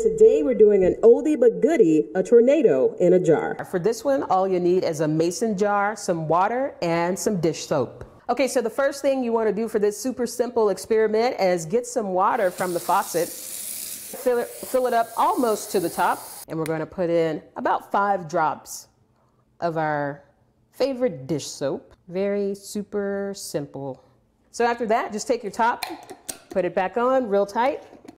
Today we're doing an oldie but goodie, a tornado in a jar. For this one, all you need is a mason jar, some water, and some dish soap. Okay, so the first thing you want to do for this super simple experiment is get some water from the faucet, fill it, fill it up almost to the top, and we're going to put in about five drops of our favorite dish soap. Very super simple. So after that, just take your top, put it back on real tight,